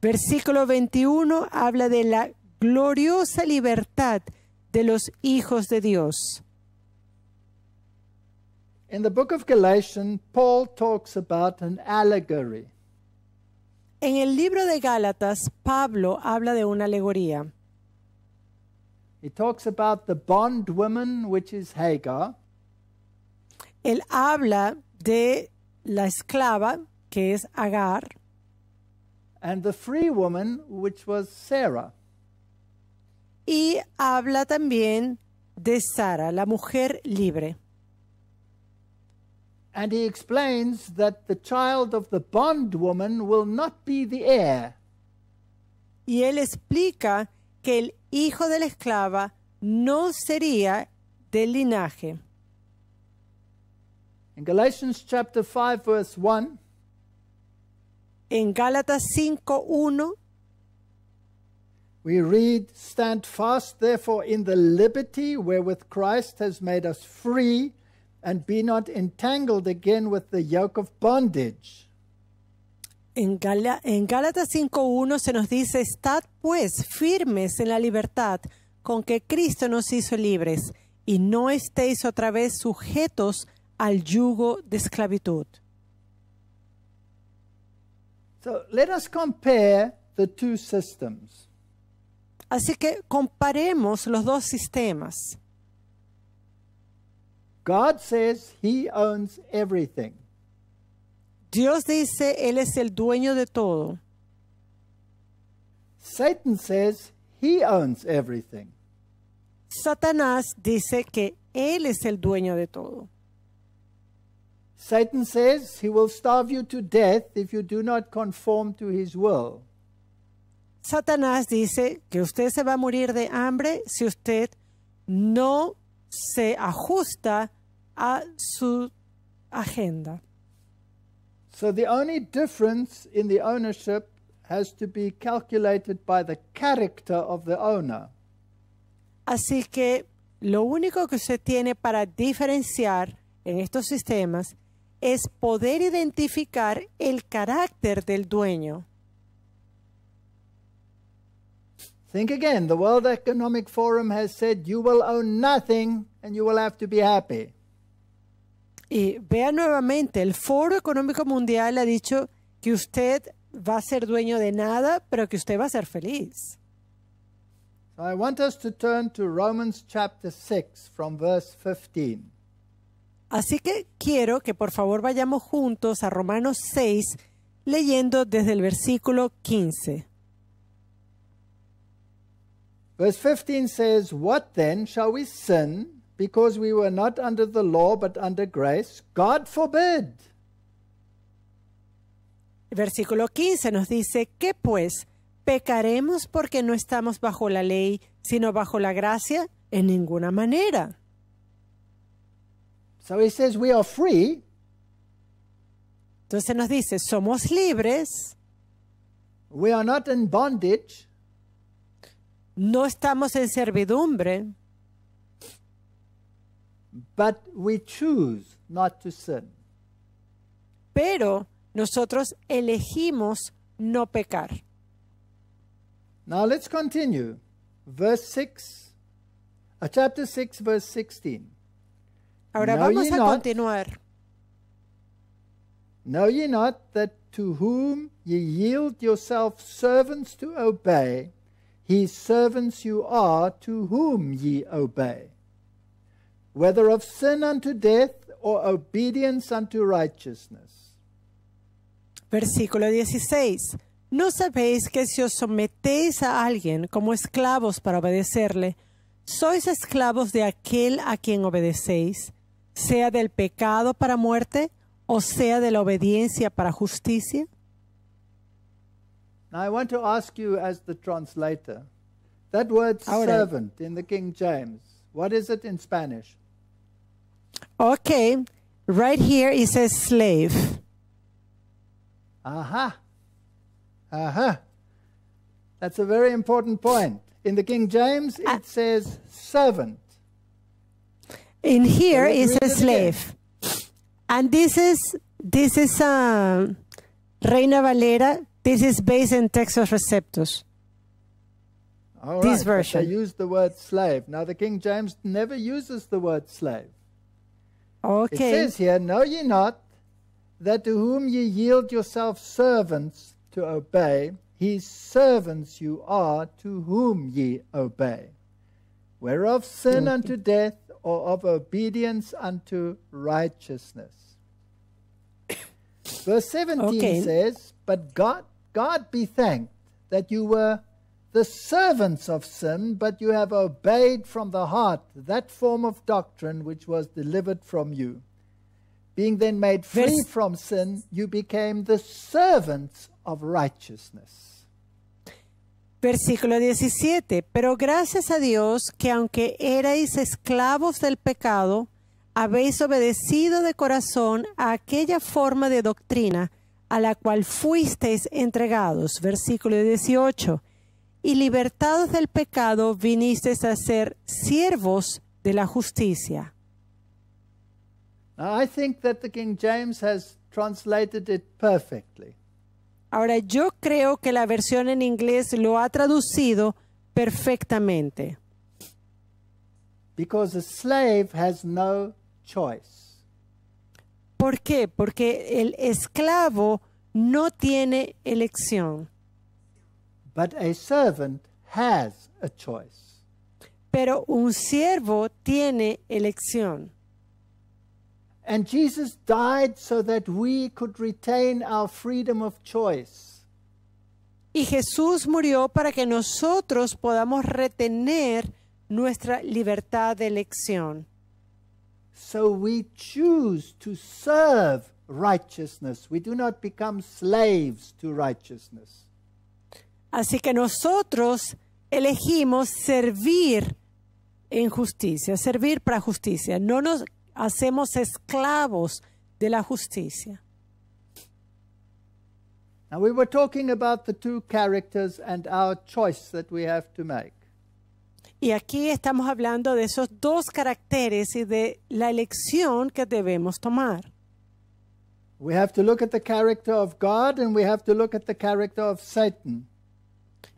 Versículo 21 habla de la gloriosa libertad de los hijos de Dios. In the book of Galatians, Paul talks about an allegory. En el libro de Gálatas, Pablo habla de una alegoría. Él habla de la esclava que es Agar, and the free woman, which was Sarah. y habla también de Sara, la mujer libre. And he explains that the child of the bondwoman will not be the heir. Y él explica que el hijo de la esclava no sería del linaje. In Galatians chapter 5 verse 1 en Gálatas 5:1 we read, Stand fast, therefore, in the liberty wherewith Christ has made us free, and be not entangled again with the yoke of bondage. En, Gala, en Gálatas 5.1 se nos dice, Estad pues firmes en la libertad con que Cristo nos hizo libres, y no estéis otra vez sujetos al yugo de esclavitud. So let us compare the two systems. Así que comparemos los dos sistemas. God says he owns everything. Dios dice él es el dueño de todo. Satan says he owns everything. Satanás dice que él es el dueño de todo. Satan says he will starve you to death if you do not conform to his will. Satanás dice que usted se va a morir de hambre si usted no se ajusta a su agenda. So the only difference in the ownership has to be calculated by the character of the owner. Así que lo único que usted tiene para diferenciar en estos sistemas es poder identificar el carácter del dueño. Think again. The World Economic Forum has said you will own nothing and you will have to be happy. Y vea nuevamente, el Foro Económico Mundial ha dicho que usted va a ser dueño de nada, pero que usted va a ser feliz. So I want us to turn to Romans chapter 6 from verse 15. Así que quiero que por favor vayamos juntos a Romanos 6, leyendo desde el versículo 15. Verse 15 says, What then shall we sin because we were not under the law but under grace? God forbid. Versículo 15 nos dice, ¿qué pues? ¿Pecaremos porque no estamos bajo la ley, sino bajo la gracia? En ninguna manera. So he says we are free. Entonces nos dice, somos libres. We are not in bondage. No estamos en servidumbre. But we choose not to sin. Pero nosotros elegimos no pecar. Now let's continue. Verse 6, uh, chapter 6, verse 16. Ahora know vamos a not, continuar. Know ye not that to whom ye yield yourself servants to obey, he servants you are to whom ye obey, whether of sin unto death or obedience unto righteousness. Versículo 16. No sabéis que si os sometéis a alguien como esclavos para obedecerle, sois esclavos de aquel a quien obedecéis sea del pecado para muerte o sea de la obediencia para justicia? Now I want to ask you as the translator, that word Ahora, servant in the King James, what is it in Spanish? Okay, right here it says slave. Aha. Aha. That's a very important point. In the King James, it ah. says servant in here is a slave. And this is this is um, Reina Valera. This is based in Texas Receptus. All this right, version. They use the word slave. Now the King James never uses the word slave. Okay. It says here, know ye not that to whom ye yield yourselves servants to obey, his servants you are to whom ye obey. Whereof sin okay. unto death or of obedience unto righteousness. Verse 17 okay. says, But God, God be thanked that you were the servants of sin, but you have obeyed from the heart that form of doctrine which was delivered from you. Being then made free Verse from sin, you became the servants of righteousness. Versículo 17. Pero gracias a Dios que aunque erais esclavos del pecado, habéis obedecido de corazón a aquella forma de doctrina a la cual fuisteis entregados. Versículo 18. Y libertados del pecado vinisteis a ser siervos de la justicia. I think that the King James has translated it perfectly. Ahora, yo creo que la versión en inglés lo ha traducido perfectamente. ¿Por qué? Porque el esclavo no tiene elección. Pero un siervo tiene elección. And Jesus died so that we could retain our freedom of choice. Y Jesús murió para que nosotros podamos retener nuestra libertad de elección. So we choose to serve righteousness. We do not become slaves to righteousness. Así que nosotros elegimos servir en justicia, servir para justicia. No nos hacemos esclavos de la justicia. Y aquí estamos hablando de esos dos caracteres y de la elección que debemos tomar.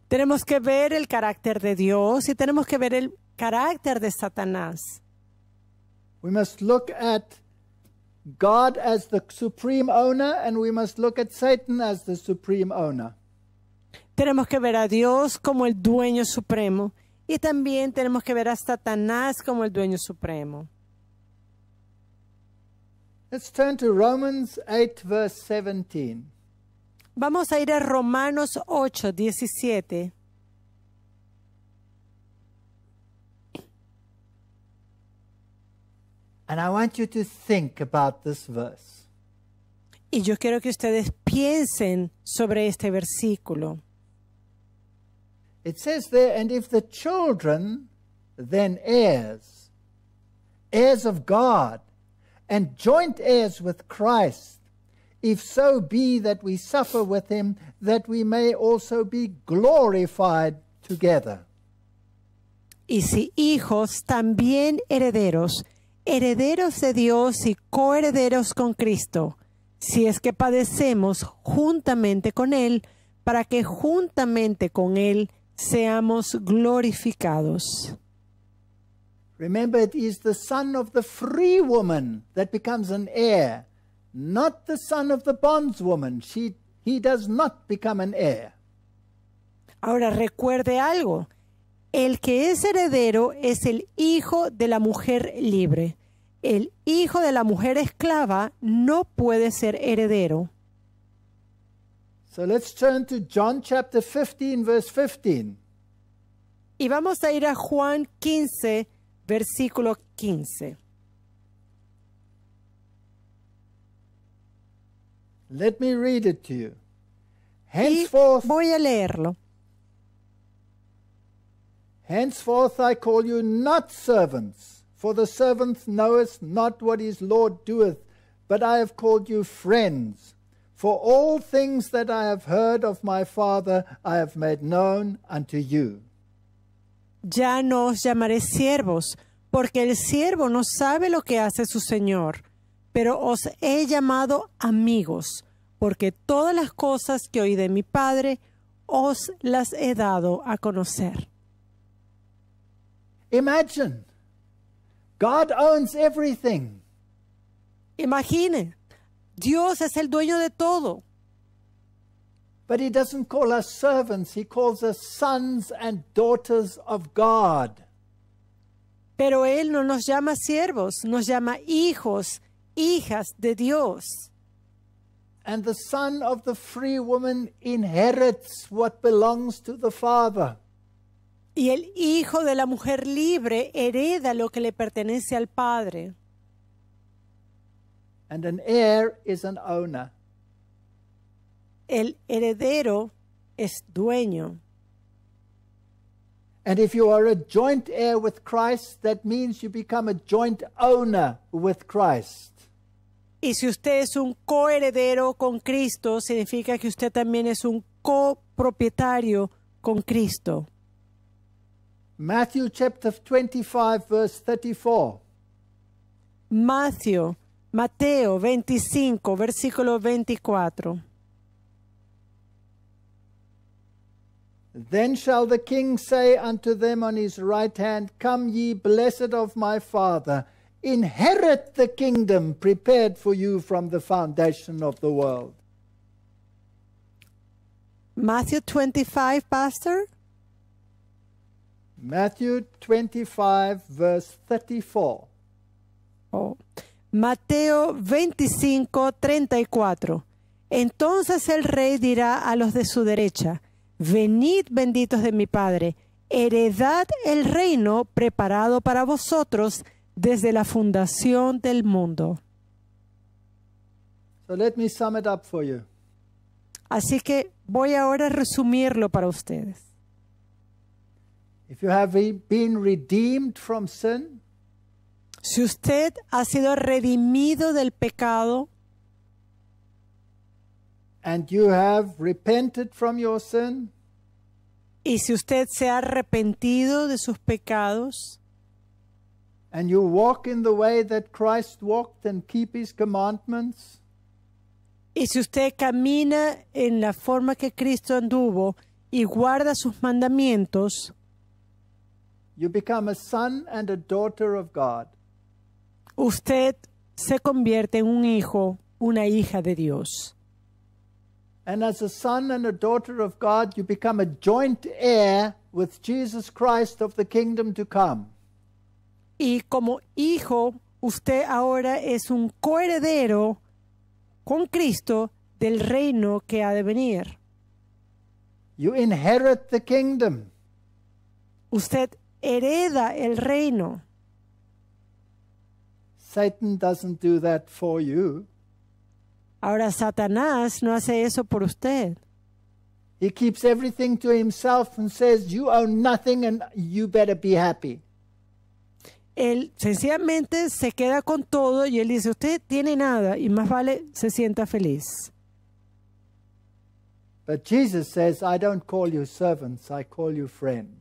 Tenemos que ver el carácter de Dios y tenemos que ver el carácter de Satanás. We must look at God as the supreme owner and we must look at Satan as the supreme owner. Tenemos que ver a Dios como el dueño supremo y también tenemos que ver a Satanás como el dueño supremo. Let's turn to Romans 8 verse 17. Vamos a ir a Romanos 8, 17. And I want you to think about this verse. Y yo quiero que ustedes piensen sobre este versículo. It says there, and if the children, then heirs, heirs of God, and joint heirs with Christ, if so be that we suffer with him, that we may also be glorified together. Y si hijos, también herederos, herederos de Dios y coherederos con Cristo, si es que padecemos juntamente con Él, para que juntamente con Él seamos glorificados. Remember, it is the son of the free woman that becomes an heir, not the son of the bondswoman. he does not become an heir. Ahora recuerde algo. El que es heredero es el hijo de la mujer libre el hijo de la mujer esclava no puede ser heredero. So let's turn to John chapter 15 verse 15. Y vamos a ir a Juan 15 versículo 15. Let me read it to you. voy a leerlo. Henceforth I call you not servants. For the servant knoweth not what his Lord doeth, but I have called you friends. For all things that I have heard of my Father I have made known unto you. Ya no os llamaré siervos, porque el siervo no sabe lo que hace su Señor, pero os he llamado amigos, porque todas las cosas que oí de mi Padre os las he dado a conocer. Imagine God owns everything. Imagine, Dios es el dueño de todo. But he doesn't call us servants, he calls us sons and daughters of God. Pero él no nos llama siervos, nos llama hijos, hijas de Dios. And the son of the free woman inherits what belongs to the father. Y el hijo de la mujer libre hereda lo que le pertenece al padre. And an heir is an owner. El heredero es dueño. And if you are a joint heir with Christ, that means you become a joint owner with Christ. Y si usted es un coheredero con Cristo, significa que usted también es un copropietario con Cristo. Matthew chapter 25 verse 34. Matthew, Matteo 25 versículo 24. Then shall the king say unto them on his right hand, Come ye blessed of my father, inherit the kingdom prepared for you from the foundation of the world. Matthew 25, Pastor? Matthew 25, 34. Mateo 25, 34. Entonces el rey dirá a los de su derecha, venid benditos de mi Padre, heredad el reino preparado para vosotros desde la fundación del mundo. Así que voy ahora a resumirlo para ustedes. If you have been redeemed from sin, si usted ha sido redimido del pecado, and you have repented from your sin, y si usted se ha arrepentido de sus pecados, and you walk in the way that Christ walked and keep his commandments, y si usted camina en la forma que Cristo anduvo y guarda sus mandamientos, You become a son and a daughter of God. Usted se convierte en un hijo, una hija de Dios. And as a son and a daughter of God, you become a joint heir with Jesus Christ of the kingdom to come. Y como hijo, usted ahora es un coheredero con Cristo del reino que ha de venir. You inherit the kingdom. Usted hereda el reino. Satan doesn't do that for you. Ahora Satanás no hace eso por usted. He keeps everything to himself and says you own nothing and you better be happy. Él sencillamente se queda con todo y él dice, usted tiene nada y más vale se sienta feliz. But Jesus says, I don't call you servants, I call you friend.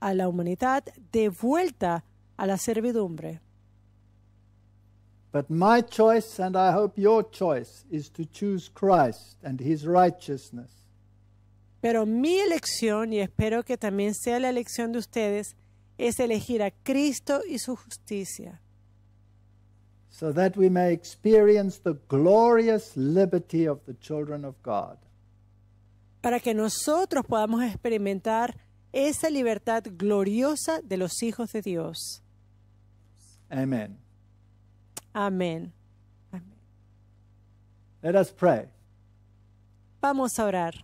a la humanidad de vuelta a la servidumbre. Pero mi elección, y espero que también sea la elección de ustedes, es elegir a Cristo y su justicia. So that we may experience the glorious liberty of the Para que nosotros podamos experimentar esa libertad gloriosa de los hijos de Dios. Amén. Amén. Let Vamos a orar.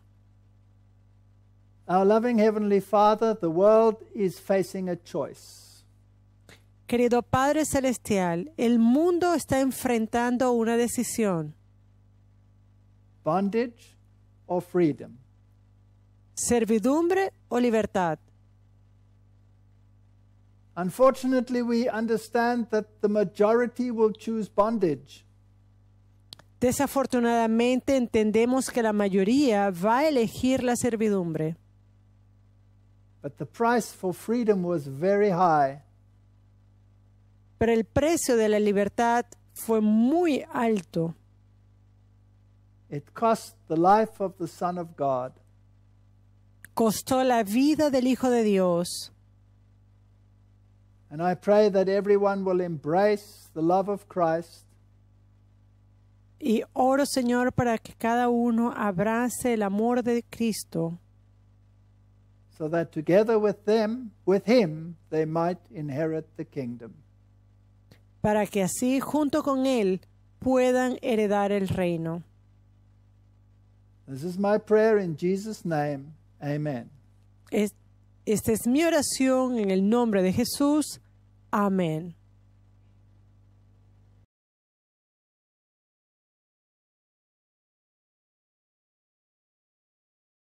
Our Querido Padre Celestial, el mundo está enfrentando una decisión. Bondage or freedom? servidumbre o libertad. Unfortunately, we understand that the majority will choose bondage. Desafortunadamente entendemos que la mayoría va a elegir la servidumbre. But the price for freedom was very high. Pero el precio de la libertad fue muy alto. It cost the life of the Son of God costó la vida del Hijo de Dios. And I pray that everyone will embrace the love of Christ. Y oro, Señor, para que cada uno abrace el amor de Cristo. So that together with them, with him, they might inherit the kingdom. Para que así junto con él puedan heredar el reino. This is my prayer in Jesus name. Amén. esta es mi oración en el nombre de Jesús. Amén.